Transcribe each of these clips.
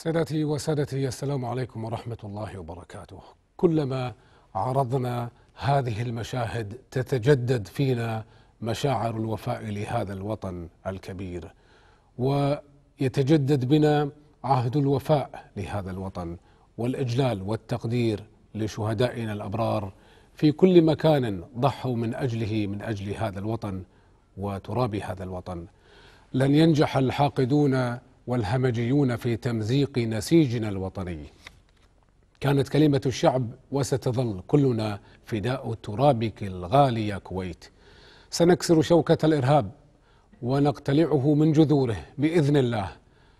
سادتي وسادتي السلام عليكم ورحمة الله وبركاته كلما عرضنا هذه المشاهد تتجدد فينا مشاعر الوفاء لهذا الوطن الكبير ويتجدد بنا عهد الوفاء لهذا الوطن والإجلال والتقدير لشهدائنا الأبرار في كل مكان ضحوا من أجله من أجل هذا الوطن وتراب هذا الوطن لن ينجح الحاقدون والهمجيون في تمزيق نسيجنا الوطني كانت كلمة الشعب وستظل كلنا فداء ترابك الغالي يا كويت سنكسر شوكة الإرهاب ونقتلعه من جذوره بإذن الله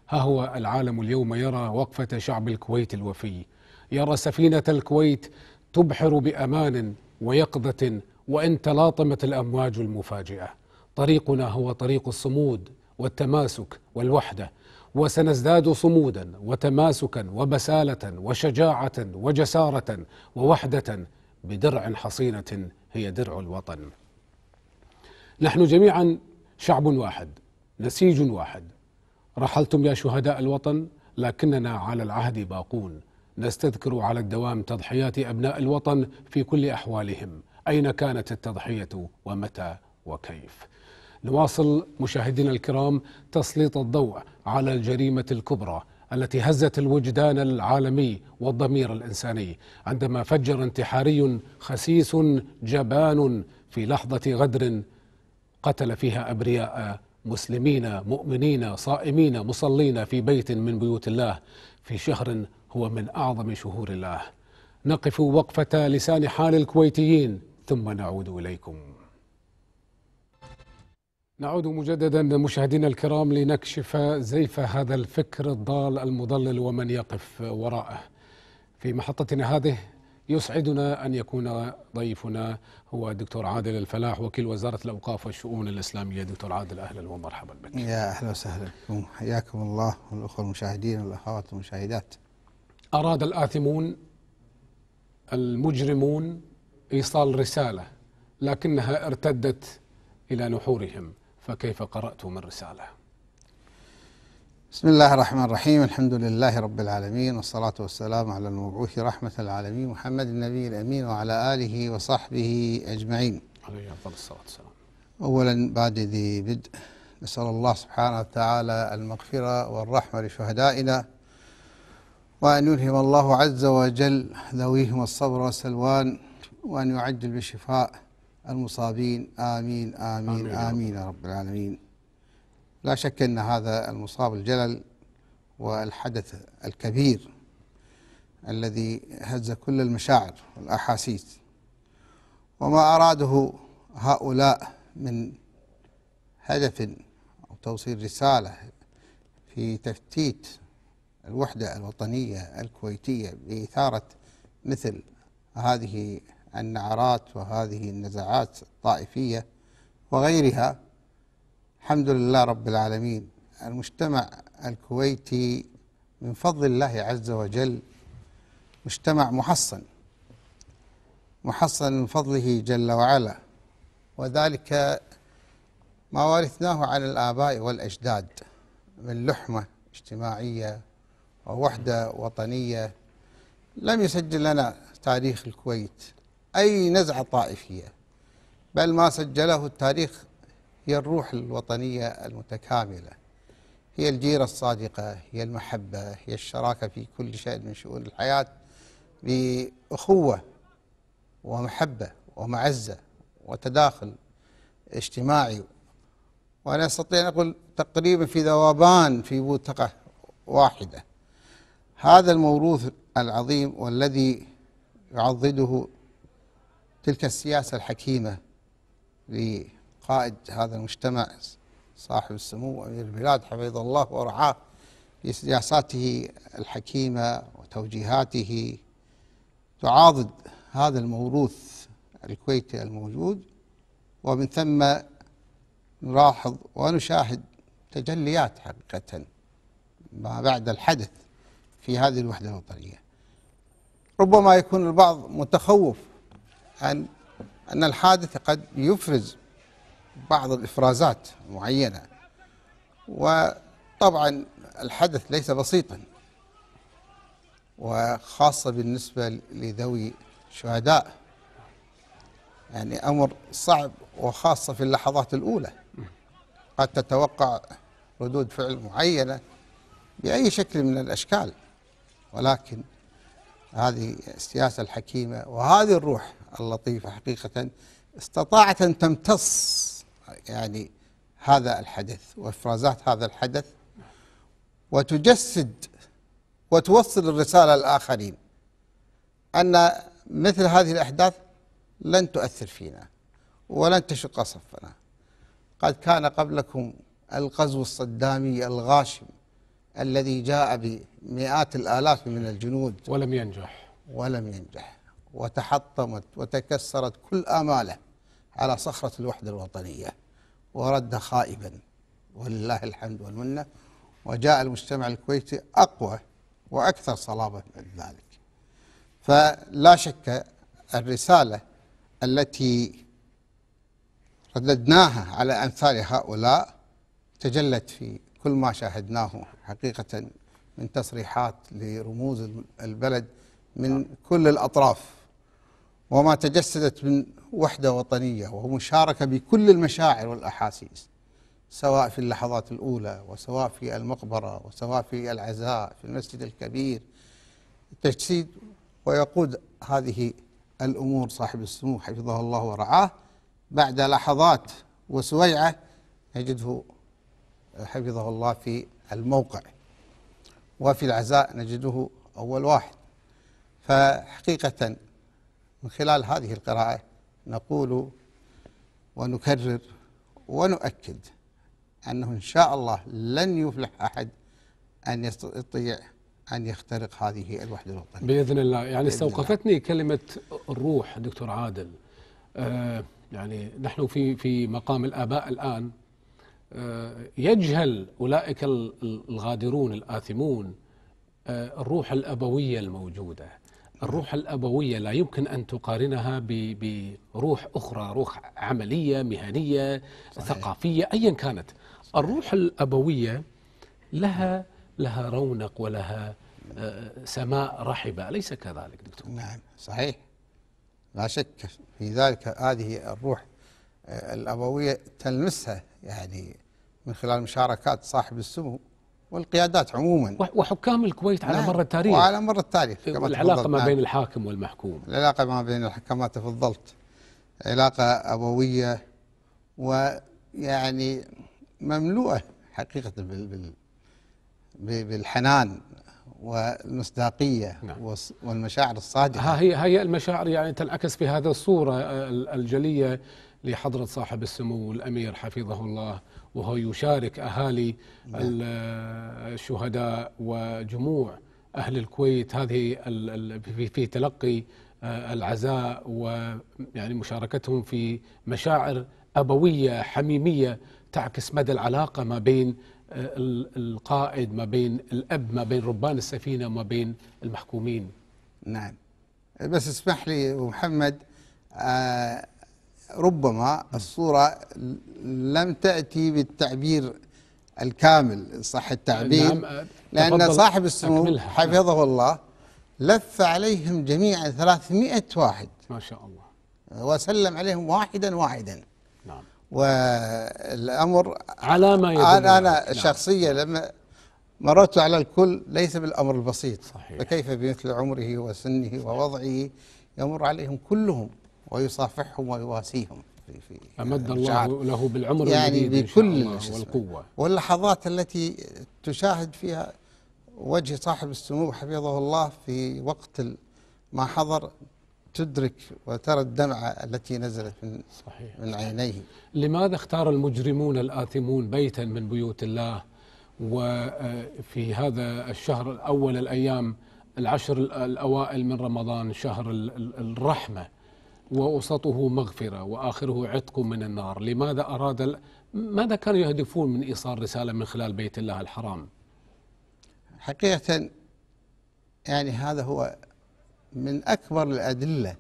ها هو العالم اليوم يرى وقفة شعب الكويت الوفي يرى سفينة الكويت تبحر بأمان ويقظة وإن تلاطمت الأمواج المفاجئة طريقنا هو طريق الصمود والتماسك والوحدة وسنزداد صمودا وتماسكا وبساله وشجاعه وجساره ووحده بدرع حصينه هي درع الوطن نحن جميعا شعب واحد نسيج واحد رحلتم يا شهداء الوطن لكننا على العهد باقون نستذكر على الدوام تضحيات ابناء الوطن في كل احوالهم اين كانت التضحيه ومتى وكيف نواصل مشاهدينا الكرام تسليط الضوء على الجريمه الكبرى التي هزت الوجدان العالمي والضمير الانساني عندما فجر انتحاري خسيس جبان في لحظه غدر قتل فيها ابرياء مسلمين مؤمنين صائمين مصلين في بيت من بيوت الله في شهر هو من اعظم شهور الله نقف وقفه لسان حال الكويتيين ثم نعود اليكم نعود مجددا مشاهدينا الكرام لنكشف زيف هذا الفكر الضال المضلل ومن يقف وراءه. في محطتنا هذه يسعدنا ان يكون ضيفنا هو الدكتور عادل الفلاح وكيل وزاره الاوقاف والشؤون الاسلاميه. دكتور عادل اهلا ومرحبا بك. يا اهلا وسهلا بكم، حياكم الله والاخوه المشاهدين والاخوات المشاهدات. اراد الاثمون المجرمون ايصال رساله لكنها ارتدت الى نحورهم. فكيف قرأتم الرسالة؟ بسم الله الرحمن الرحيم الحمد لله رب العالمين والصلاة والسلام على المبعوث رحمة العالمين محمد النبي الأمين وعلى آله وصحبه أجمعين عليه أفضل الصلاة والسلام أولا بعد ذي بدء نسأل الله سبحانه وتعالى المغفرة والرحمة لشهدائنا وأن يلهم الله عز وجل ذويهم الصبر والسلوان وأن يعجل بالشفاء المصابين آمين آمين آمين, آمين يا رب العالمين لا شك أن هذا المصاب الجلل والحدث الكبير الذي هز كل المشاعر والأحاسيس وما أراده هؤلاء من هدف أو توصيل رسالة في تفتيت الوحدة الوطنية الكويتية بإثارة مثل هذه النعرات وهذه النزاعات الطائفية وغيرها الحمد لله رب العالمين المجتمع الكويتي من فضل الله عز وجل مجتمع محصن محصن من فضله جل وعلا وذلك ما ورثناه عن الآباء والأجداد من لحمة اجتماعية ووحدة وطنية لم يسجل لنا تاريخ الكويت أي نزعة طائفية بل ما سجله التاريخ هي الروح الوطنية المتكاملة هي الجيرة الصادقة هي المحبة هي الشراكة في كل شيء من شؤون الحياة بأخوة ومحبة ومعزة وتداخل اجتماعي وأنا أستطيع أن أقول تقريبا في ذوبان في بوتقة واحدة هذا الموروث العظيم والذي يعضده تلك السياسة الحكيمة لقائد هذا المجتمع صاحب السمو أمير البلاد حفظ الله ورعاه في سياساته الحكيمة وتوجيهاته تعاضد هذا الموروث الكويتي الموجود ومن ثم نلاحظ ونشاهد تجليات حقيقة ما بعد الحدث في هذه الوحدة الوطنية ربما يكون البعض متخوف أن أن الحادث قد يفرز بعض الإفرازات معينة وطبعا الحدث ليس بسيطا وخاصة بالنسبة لذوي الشهداء يعني أمر صعب وخاصة في اللحظات الأولى قد تتوقع ردود فعل معينة بأي شكل من الأشكال ولكن هذه السياسة الحكيمة وهذه الروح اللطيفة حقيقة استطاعت أن تمتص يعني هذا الحدث وإفرازات هذا الحدث وتجسد وتوصل الرسالة للآخرين أن مثل هذه الأحداث لن تؤثر فينا ولن تشق صفنا قد كان قبلكم الغزو الصدامي الغاشم الذي جاء بمئات الآلاف من الجنود ولم ينجح ولم ينجح وتحطمت وتكسرت كل آماله على صخرة الوحدة الوطنية ورد خائبا ولله الحمد والمنة وجاء المجتمع الكويتي أقوى وأكثر صلابة من ذلك فلا شك الرسالة التي رددناها على أمثال هؤلاء تجلت في كل ما شاهدناه حقيقة من تصريحات لرموز البلد من كل الأطراف وما تجسدت من وحدة وطنية ومشاركة بكل المشاعر والأحاسيس سواء في اللحظات الأولى وسواء في المقبرة وسواء في العزاء في المسجد الكبير تجسيد ويقود هذه الأمور صاحب السمو حفظه الله ورعاه بعد لحظات وسويعة نجده حفظه الله في الموقع وفي العزاء نجده أول واحد فحقيقة من خلال هذه القراءة نقول ونكرر ونؤكد أنه إن شاء الله لن يفلح أحد أن يستطيع أن يخترق هذه الوحدة الوطنيه بإذن الله يعني استوقفتني الله. كلمة الروح دكتور عادل آه يعني نحن في في مقام الآباء الآن آه يجهل أولئك الغادرون الآثمون آه الروح الأبوية الموجودة الروح الأبوية لا يمكن أن تقارنها بروح أخرى روح عملية مهنية صحيح. ثقافية أيا كانت صحيح. الروح الأبوية لها لها رونق ولها آه، سماء رحبة أليس كذلك دكتور؟ نعم صحيح لا شك في ذلك هذه الروح آه، الأبوية تلمسها يعني من خلال مشاركات صاحب السمو والقيادات عموما وحكام الكويت على نعم. مر التاريخ وعلى مر التاريخ كما العلاقه ما بين نعم. الحاكم والمحكوم العلاقه ما بين الحكام تفضلت علاقه ابويه ويعني مملوءه حقيقه بال بال بالحنان والمصداقية نعم. والمشاعر الصادقة ها هي هي المشاعر يعني تنعكس في هذه الصورة الجلية لحضرة صاحب السمو الأمير حفظه الله وهو يشارك أهالي نعم. الشهداء وجموع أهل الكويت هذه في تلقي آه، العزاء ويعني مشاركتهم في مشاعر أبوية حميمية تعكس مدى العلاقة ما بين آه، القائد ما بين الأب ما بين ربان السفينة ما بين المحكومين نعم بس اسمح لي محمد آه ربما الصورة لم تأتي بالتعبير الكامل صح التعبير نعم لأن صاحب السمو نعم. حفظه الله لف عليهم جميعا 300 واحد ما شاء الله وسلم عليهم واحدا واحدا نعم والأمر على ما أنا, أنا نعم. شخصيا نعم. لما مررت على الكل ليس بالأمر البسيط صحيح فكيف بمثل عمره وسنه ووضعه يمر عليهم كلهم ويصافحهم ويواسيهم في في أمد يعني الله له بالعمر يعني بكل والقوة واللحظات التي تشاهد فيها وجه صاحب السمو حفظه الله في وقت ما حضر تدرك وترى الدمعة التي نزلت من, صحيح. من عينيه لماذا اختار المجرمون الآثمون بيتا من بيوت الله وفي آه، هذا الشهر الأول الأيام العشر الأوائل من رمضان شهر الرحمة وأوسطه مغفرة وآخره عتق من النار لماذا أراد ماذا كانوا يهدفون من إيصال رسالة من خلال بيت الله الحرام حقيقة يعني هذا هو من أكبر الأدلة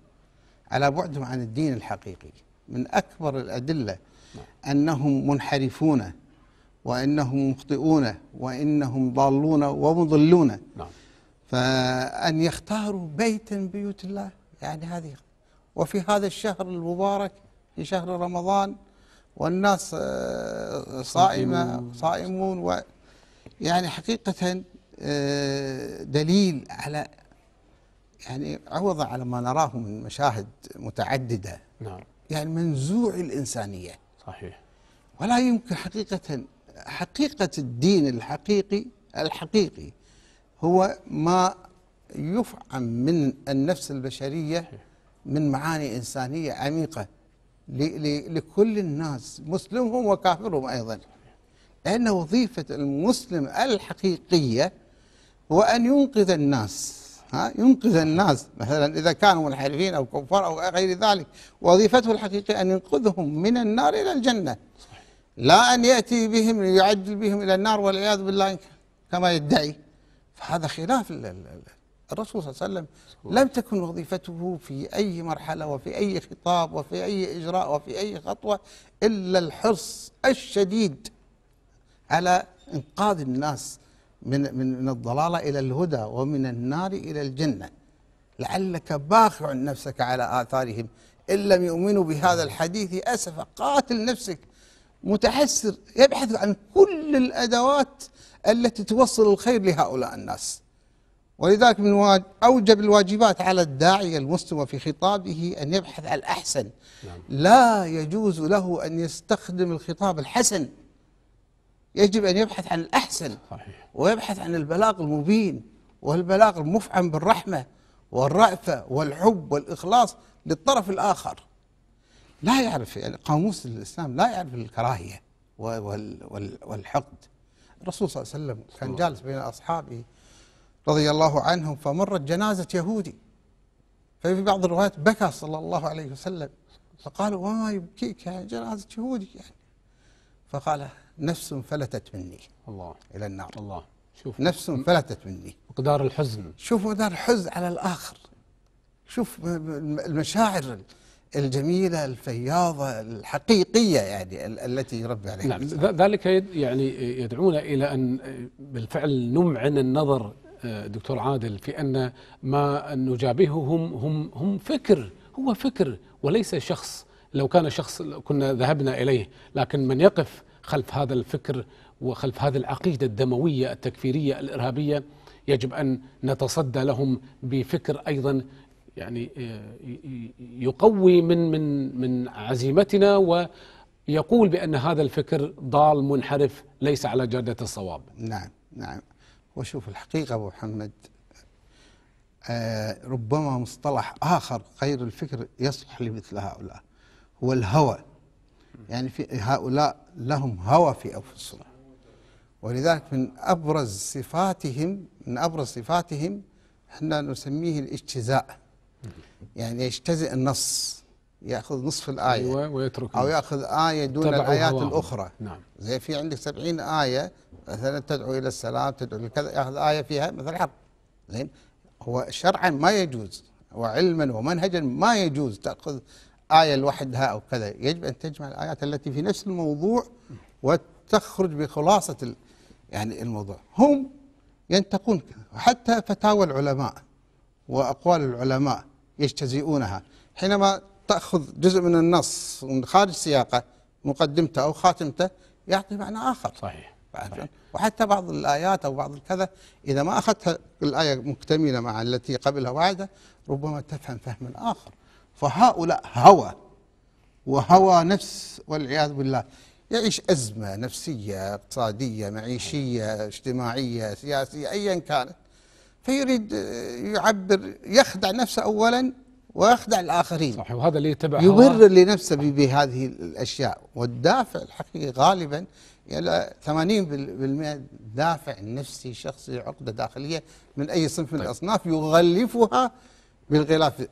على بعدهم عن الدين الحقيقي من أكبر الأدلة أنهم منحرفون وأنهم مخطئون وأنهم ضالون ومضلون نعم. فأن يختاروا بيتا بيوت الله يعني هذه وفي هذا الشهر المبارك في شهر رمضان والناس آه، صائمة صائمون و يعني حقيقة آه، دليل على يعني عوضا على ما نراه من مشاهد متعددة نعم يعني منزوع الإنسانية صحيح ولا يمكن حقيقة حقيقة الدين الحقيقي الحقيقي هو ما يفعم من النفس البشرية صحيح. من معاني إنسانية عميقة لكل الناس مسلمهم وكافرهم أيضا لأن وظيفة المسلم الحقيقية هو أن ينقذ الناس ها ينقذ الناس مثلا إذا كانوا منحرفين أو كفار أو غير ذلك وظيفته الحقيقية أن ينقذهم من النار إلى الجنة لا أن يأتي بهم ليعجل بهم إلى النار والعياذ بالله كما يدعي فهذا خلاف الرسول صلى الله عليه وسلم لم تكن وظيفته في أي مرحلة وفي أي خطاب وفي أي إجراء وفي أي خطوة إلا الحرص الشديد على إنقاذ الناس من من من الضلالة إلى الهدى ومن النار إلى الجنة لعلك باخع نفسك على آثارهم إن لم يؤمنوا بهذا الحديث أسف قاتل نفسك متحسر يبحث عن كل الأدوات التي توصل الخير لهؤلاء الناس ولذلك من أوجب الواجبات على الداعية المسلم في خطابه أن يبحث عن الأحسن نعم. لا يجوز له أن يستخدم الخطاب الحسن يجب أن يبحث عن الأحسن صحيح. ويبحث عن البلاغ المبين والبلاغ المفعم بالرحمة والرأفة والحب والإخلاص للطرف الآخر لا يعرف يعني قاموس الإسلام لا يعرف الكراهية والحقد الرسول صلى الله عليه وسلم كان جالس بين أصحابه رضي الله عنهم فمرت جنازة يهودي ففي بعض الروايات بكى صلى الله عليه وسلم فقالوا وما آه، يبكيك يا يعني، جنازة يهودي يعني فقال نفس فلتت مني الله إلى النار الله شوف نفس فلتت مني مقدار الحزن شوف مقدار الحزن على الآخر شوف المشاعر الجميلة الفياضة الحقيقية يعني التي ربي عليها نعم ذلك يعني يدعونا إلى أن بالفعل نمعن النظر دكتور عادل في أن ما نجابههم هم هم فكر هو فكر وليس شخص لو كان شخص كنا ذهبنا إليه لكن من يقف خلف هذا الفكر وخلف هذه العقيدة الدموية التكفيرية الإرهابية يجب أن نتصدى لهم بفكر أيضا يعني آه، يقوي من من من عزيمتنا ويقول بأن هذا الفكر ضال منحرف ليس على جادة الصواب نعم نعم وشوف الحقيقة أبو محمد آه، ربما مصطلح آخر غير الفكر يصلح لمثل هؤلاء هو الهوى يعني في هؤلاء لهم هوى في أنفسهم ولذلك من أبرز صفاتهم من أبرز صفاتهم احنا نسميه الاجتزاء يعني يجتزئ النص ياخذ نصف الايه ايوه ويترك او ياخذ ايه دون الايات الاخرى نعم زي في عندك 70 ايه مثلا تدعو الى السلام تدعو لكذا الايه فيها مثل حرب زين هو شرعا ما يجوز وعلما ومنهجا ما يجوز تاخذ ايه لوحدها او كذا يجب ان تجمع الايات التي في نفس الموضوع وتخرج بخلاصه يعني الموضوع هم ينتقون حتى فتاوى العلماء واقوال العلماء يجتزئونها حينما تاخذ جزء من النص من خارج سياقه مقدمته او خاتمته يعطي معنى اخر صحيح وحتى بعض الآيات أو بعض الكذا إذا ما أخذت الآية مكتملة مع التي قبلها واحدة ربما تفهم فهما آخر فهؤلاء هوى وهوى نفس والعياذ بالله يعيش أزمة نفسية اقتصادية معيشية اجتماعية سياسية أيا كانت فيريد يعبر يخدع نفسه أولا ويخدع الآخرين صحيح وهذا اللي يتبع يبرر لنفسه بهذه الأشياء والدافع الحقيقي غالبا يعني 80% دافع نفسي شخصي عقده داخليه من اي صنف من طيب. الاصناف يغلفها بالغلاف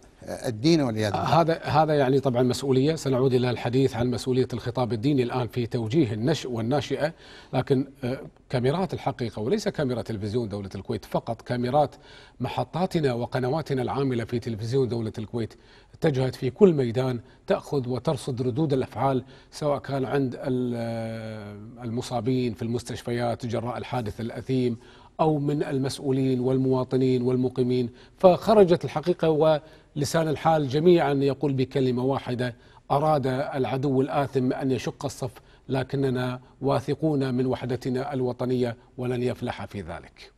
الدين والعياذ بالله هذا هذا يعني طبعا مسؤوليه سنعود الى الحديث عن مسؤوليه الخطاب الديني الان في توجيه النشء والناشئه لكن آه، كاميرات الحقيقه وليس كاميرا تلفزيون دوله الكويت فقط كاميرات محطاتنا وقنواتنا العامله في تلفزيون دوله الكويت تجهد في كل ميدان تاخذ وترصد ردود الافعال سواء كان عند آه، المصابين في المستشفيات جراء الحادث الاثيم أو من المسؤولين والمواطنين والمقيمين فخرجت الحقيقة ولسان الحال جميعا يقول بكلمة واحدة أراد العدو الآثم أن يشق الصف لكننا واثقون من وحدتنا الوطنية ولن يفلح في ذلك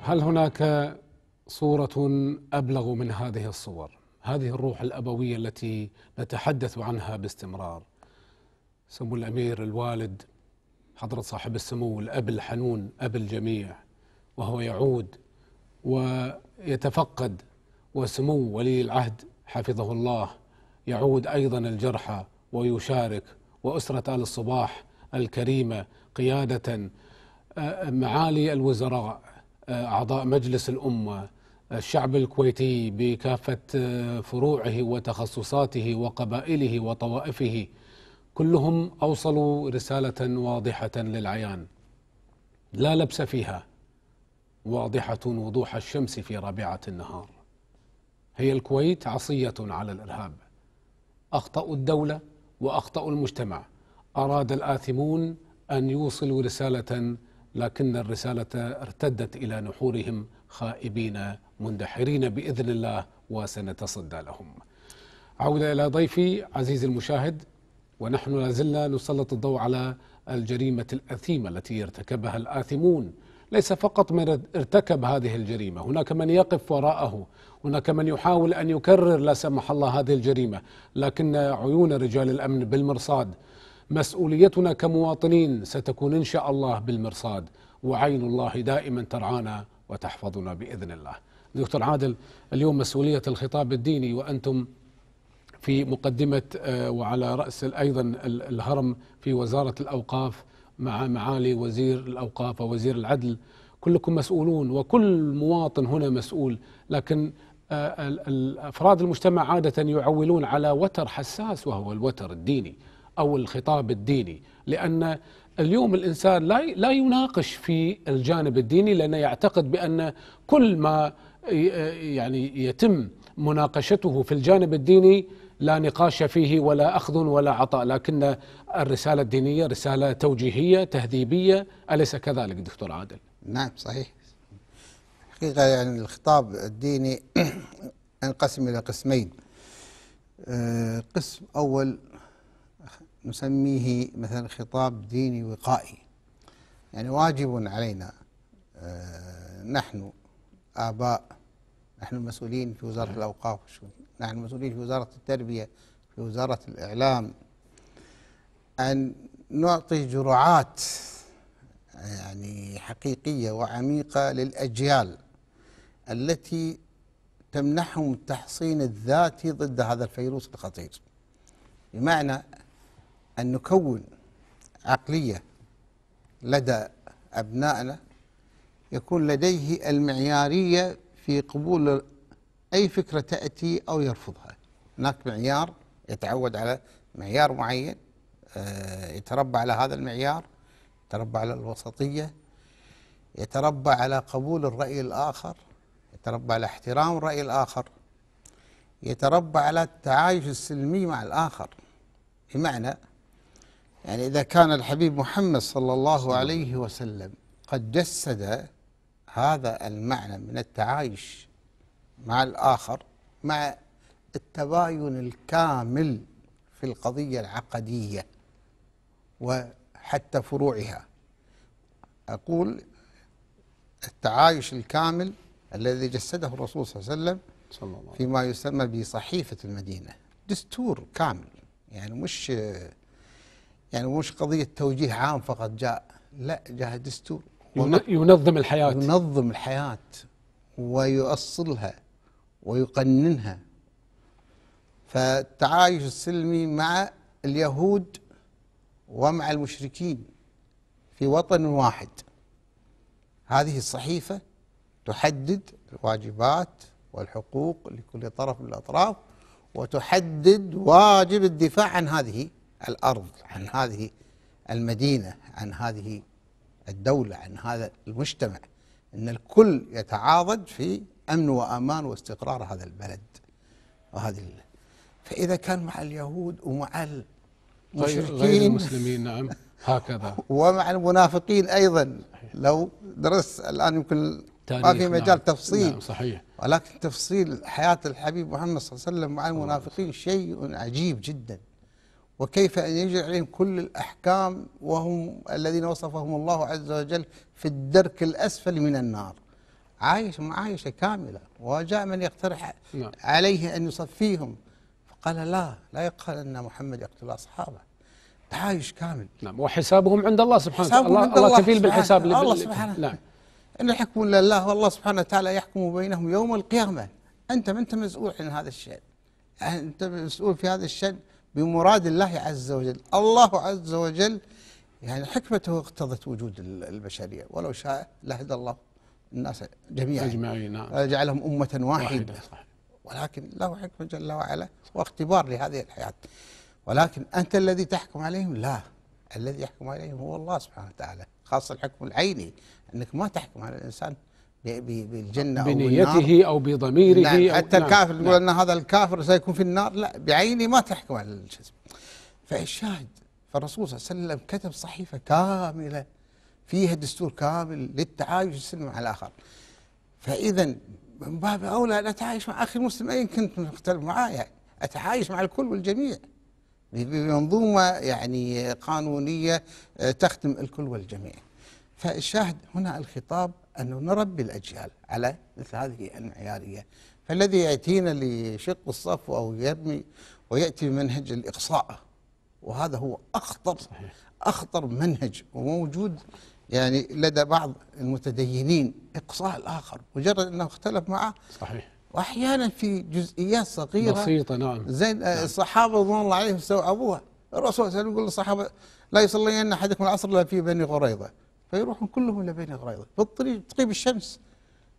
هل هناك صورة أبلغ من هذه الصور هذه الروح الأبوية التي نتحدث عنها باستمرار سمو الأمير الوالد حضرة صاحب السمو الأب الحنون أب الجميع وهو يعود ويتفقد وسمو ولي العهد حفظه الله يعود أيضا الجرحى ويشارك وأسرة آل الصباح الكريمة قيادة آه، معالي الوزراء آه، أعضاء مجلس الأمة الشعب الكويتي بكافة آه، فروعه وتخصصاته وقبائله وطوائفه كلهم اوصلوا رساله واضحه للعيان لا لبس فيها واضحه وضوح الشمس في رابعه النهار هي الكويت عصيه على الارهاب اخطاوا الدوله واخطاوا المجتمع اراد الاثمون ان يوصلوا رساله لكن الرساله ارتدت الى نحورهم خائبين مندحرين باذن الله وسنتصدى لهم عوده الى ضيفي عزيزي المشاهد ونحن لا زلنا نسلط الضوء على الجريمة الأثيمة التي ارتكبها الآثمون ليس فقط من ارتكب هذه الجريمة هناك من يقف وراءه هناك من يحاول أن يكرر لا سمح الله هذه الجريمة لكن عيون رجال الأمن بالمرصاد مسؤوليتنا كمواطنين ستكون إن شاء الله بالمرصاد وعين الله دائما ترعانا وتحفظنا بإذن الله دكتور عادل اليوم مسؤولية الخطاب الديني وأنتم في مقدمة آه، وعلى رأس أيضا الهرم في وزارة الأوقاف مع معالي وزير الأوقاف ووزير العدل كلكم مسؤولون وكل مواطن هنا مسؤول لكن آه، أفراد المجتمع عادة يعولون على وتر حساس وهو الوتر الديني أو الخطاب الديني لأن اليوم الإنسان لا لا يناقش في الجانب الديني لأنه يعتقد بأن كل ما آه، يعني يتم مناقشته في الجانب الديني لا نقاش فيه ولا أخذ ولا عطاء لكن الرسالة الدينية رسالة توجيهية تهذيبية أليس كذلك دكتور عادل نعم صحيح حقيقة يعني الخطاب الديني انقسم إلى قسمين آه، قسم أول نسميه مثلا خطاب ديني وقائي يعني واجب علينا آه، نحن آباء نحن المسؤولين في وزارة الأوقاف والشؤون نحن المسؤولين في وزارة التربية في وزارة الإعلام أن نعطي جرعات يعني حقيقية وعميقة للأجيال التي تمنحهم التحصين الذاتي ضد هذا الفيروس الخطير بمعنى أن نكون عقلية لدى أبنائنا يكون لديه المعيارية في قبول أي فكرة تأتي أو يرفضها هناك معيار يتعود على معيار معين آه، يتربى على هذا المعيار يتربى على الوسطية يتربى على قبول الرأي الآخر يتربى على احترام الرأي الآخر يتربى على التعايش السلمي مع الآخر بمعنى يعني إذا كان الحبيب محمد صلى الله عليه وسلم قد جسد هذا المعنى من التعايش مع الآخر مع التباين الكامل في القضية العقدية وحتى فروعها أقول التعايش الكامل الذي جسده الرسول صلى الله عليه وسلم صلى الله عليه فيما يسمى بصحيفة المدينة دستور كامل يعني مش يعني مش قضية توجيه عام فقط جاء لا جاء دستور ينظم الحياة ينظم الحياة ويؤصلها ويقننها فالتعايش السلمي مع اليهود ومع المشركين في وطن واحد هذه الصحيفة تحدد الواجبات والحقوق لكل طرف من الأطراف وتحدد واجب الدفاع عن هذه الأرض عن هذه المدينة عن هذه الدولة عن هذا المجتمع أن الكل يتعاضد في أمن وأمان واستقرار هذا البلد وهذه فإذا كان مع اليهود ومع المشركين غير المسلمين نعم هكذا ومع المنافقين أيضا لو درس الآن يمكن ما في مجال نعم تفصيل نعم صحيح ولكن تفصيل حياة الحبيب محمد صلى الله عليه وسلم مع المنافقين شيء عجيب جدا وكيف أن يجري عليهم كل الأحكام وهم الذين وصفهم الله عز وجل في الدرك الأسفل من النار عايش معايشة كاملة وجاء من يقترح نعم. عليه أن يصفيهم فقال لا لا يقال أن محمد يقتل أصحابه عايش كامل نعم وحسابهم عند الله سبحانه وتعالى الله, الله, الله كفيل بالحساب الله, الله سبحانه نعم إن الحكم لله والله سبحانه وتعالى يحكم بينهم يوم القيامة أنت ما أنت مسؤول عن هذا الشيء أنت مسؤول في هذا الشيء بمراد الله عز وجل الله عز وجل يعني حكمته اقتضت وجود البشرية ولو شاء لهدى الله الناس جميعا أجمعين نعم. جعلهم أمة واحدة, واحدة ولكن له حكم جل وعلا واختبار لهذه الحياة ولكن أنت الذي تحكم عليهم لا الذي يحكم عليهم هو الله سبحانه وتعالى خاصة الحكم العيني أنك ما تحكم على الإنسان بالجنة بنيته أو بالنار أو بضميره نعم حتى أو نعم، الكافر نعم. أن هذا الكافر سيكون في النار لا بعيني ما تحكم على الجسم فالشاهد فالرسول صلى الله عليه وسلم كتب صحيفة كاملة فيها دستور كامل للتعايش السلمي مع الاخر فاذا من باب اولى ان اتعايش مع اخي المسلم ايا كنت مختلف معاه يعني اتعايش مع الكل والجميع بمنظومه يعني قانونيه آه، تخدم الكل والجميع فالشاهد هنا الخطاب أن نربي الأجيال على مثل هذه المعيارية فالذي يأتينا ليشق الصف أو يرمي ويأتي بمنهج الإقصاء وهذا هو أخطر أخطر منهج وموجود يعني لدى بعض المتدينين إقصاء الآخر مجرد أنه اختلف معه صحيح وأحيانا في جزئيات صغيرة بسيطة نعم زي نعم. الصحابة رضوان الله عليهم استوعبوها الرسول صلى الله عليه وسلم يقول للصحابة لا يصلين أحدكم العصر إلا في بني قريظه فيروحون كلهم إلى بني قريظه في الطريق تغيب الشمس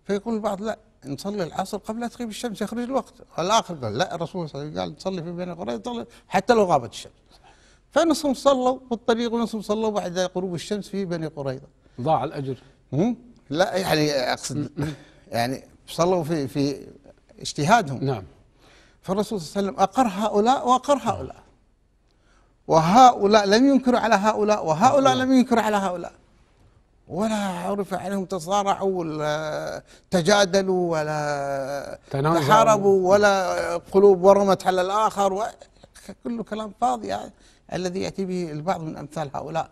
فيقول البعض لا نصلي العصر قبل لا تغيب الشمس يخرج الوقت الآخر قال لا الرسول صلى الله عليه وسلم قال نصلي في بني قريظه حتى لو غابت الشمس فنصهم صلوا في الطريق ونصهم صلوا بعد غروب الشمس في بني قريظة ضاع الأجر لا يعني أقصد يعني صلوا في في اجتهادهم نعم فالرسول صلى الله عليه وسلم أقر هؤلاء وأقر هؤلاء وهؤلاء لم ينكروا على هؤلاء وهؤلاء لم ينكروا على هؤلاء ولا عرف عنهم تصارعوا ولا تجادلوا ولا تحاربوا ولا قلوب ورمت على الآخر كله كلام فاضي يعني الذي يأتي به البعض من أمثال هؤلاء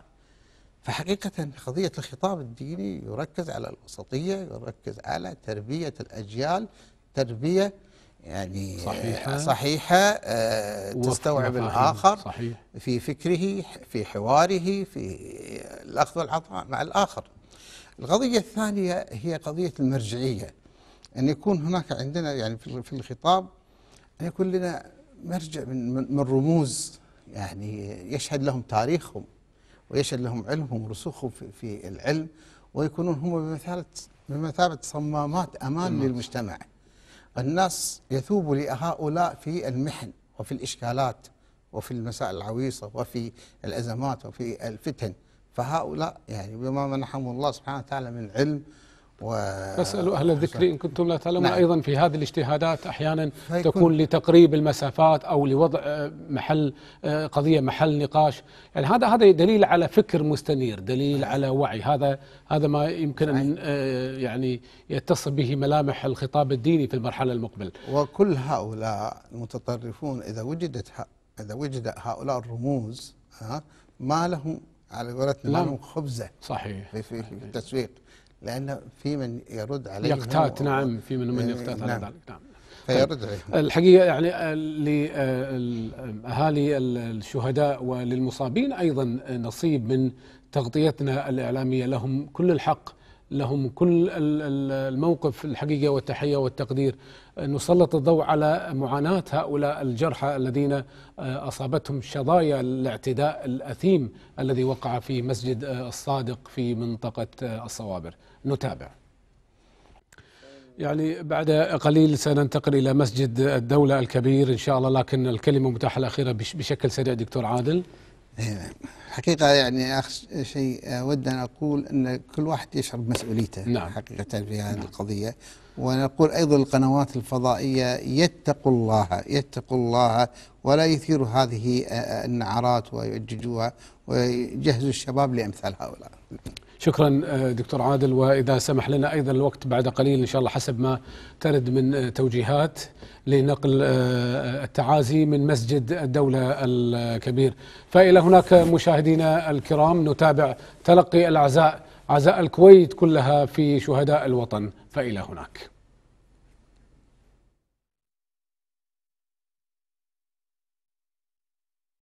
فحقيقة قضية الخطاب الديني يركز على الوسطية يركز على تربية الأجيال تربية يعني صحيحة, صحيحة آه، تستوعب الآخر صحيح في فكره في حواره في الأخذ والعطاء مع الآخر القضية الثانية هي قضية المرجعية أن يكون هناك عندنا يعني في الخطاب أن يكون لنا مرجع من, من رموز يعني يشهد لهم تاريخهم ويشهد لهم علمهم ورسوخهم في, في العلم ويكونون هم بمثابة بمثابة صمامات أمان للمجتمع الناس يثوب لهؤلاء في المحن وفي الإشكالات وفي المسائل العويصة وفي الأزمات وفي الفتن فهؤلاء يعني بما منحهم الله سبحانه وتعالى من علم و... فاسألوا أهل الذكر إن كنتم لا تعلمون نعم. أيضا في هذه الاجتهادات أحيانا فيكون... تكون لتقريب المسافات أو لوضع آه، محل آه، قضية محل نقاش يعني هذا هذا دليل على فكر مستنير دليل نعم. على وعي هذا هذا ما يمكن أن آه، يعني يتصل به ملامح الخطاب الديني في المرحلة المقبلة وكل هؤلاء المتطرفون إذا وجدت إذا وجد هؤلاء الرموز ما لهم على قولتنا ما نعم. لهم خبزة صحيح في التسويق لأن في من يرد عليه يقتات نعم في من من إيه، يقتات نعم على ذلك نعم فيرد طيب. عليه الحقيقة يعني آه، لأهالي آه، آه، الشهداء وللمصابين أيضا نصيب من تغطيتنا الإعلامية لهم كل الحق لهم كل الموقف الحقيقة والتحية والتقدير نسلط الضوء على معاناة هؤلاء الجرحى الذين آه، أصابتهم شظايا الاعتداء الأثيم الذي وقع في مسجد آه، الصادق في منطقة آه، الصوابر نتابع يعني بعد قليل سننتقل إلى مسجد الدولة الكبير إن شاء الله لكن الكلمة متاحة الأخيرة بشكل سريع دكتور عادل إيه، حقيقة يعني أخ شيء أود أن أقول أن كل واحد يشعر بمسؤوليته نعم. حقيقة في هذه نعم. القضية ونقول أيضا القنوات الفضائية يتقوا الله يتقوا الله ولا يثيروا هذه آه، النعرات ويؤججوها ويجهزوا الشباب لأمثال هؤلاء شكرا آه، دكتور عادل واذا سمح لنا ايضا الوقت بعد قليل ان شاء الله حسب ما ترد من آه، توجيهات لنقل آه، التعازي من مسجد الدوله الكبير فالى هناك مشاهدينا الكرام نتابع تلقي الاعزاء عزاء الكويت كلها في شهداء الوطن فالى هناك